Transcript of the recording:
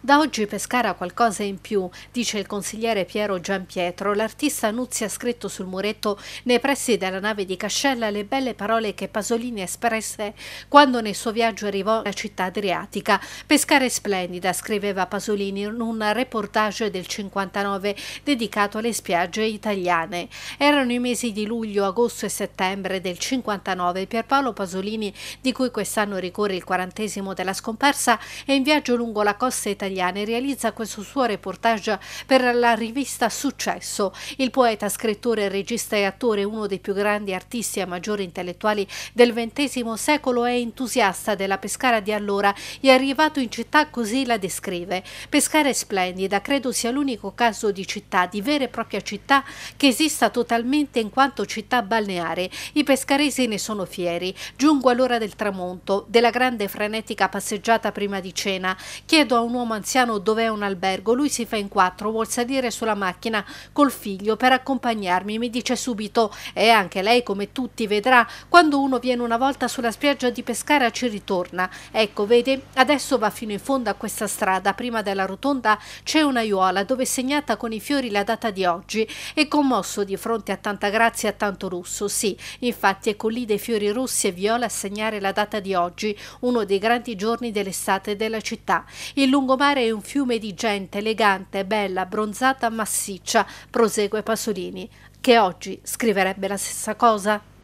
Da oggi Pescara qualcosa in più, dice il consigliere Piero Giampietro. L'artista Nuzzi ha scritto sul muretto nei pressi della nave di Cascella le belle parole che Pasolini espresse quando nel suo viaggio arrivò alla città adriatica. Pescara è splendida, scriveva Pasolini in un reportage del 59 dedicato alle spiagge italiane. Erano i mesi di luglio, agosto e settembre del 59. Pierpaolo Pasolini, di cui quest'anno ricorre il quarantesimo della scomparsa, è in viaggio lungo la costa italiana italiane realizza questo suo reportage per la rivista Successo. Il poeta, scrittore, regista e attore, uno dei più grandi artisti e maggiori intellettuali del XX secolo, è entusiasta della Pescara di allora e arrivato in città così la descrive. Pescara è splendida, credo sia l'unico caso di città, di vera e propria città, che esista totalmente in quanto città balneare. I pescaresi ne sono fieri. Giungo all'ora del tramonto, della grande frenetica passeggiata prima di cena. Chiedo a un uomo anziano dov'è un albergo, lui si fa in quattro, vuol salire sulla macchina col figlio per accompagnarmi, mi dice subito e anche lei come tutti vedrà, quando uno viene una volta sulla spiaggia di Pescara ci ritorna. Ecco, vede, adesso va fino in fondo a questa strada, prima della rotonda c'è un'aiuola dove è segnata con i fiori la data di oggi e commosso di fronte a tanta grazia e a tanto russo, sì, infatti ecco lì dei fiori rossi e viola a segnare la data di oggi, uno dei grandi giorni dell'estate della città. Il lungomare mare un fiume di gente elegante, bella, bronzata, massiccia, prosegue Pasolini, che oggi scriverebbe la stessa cosa?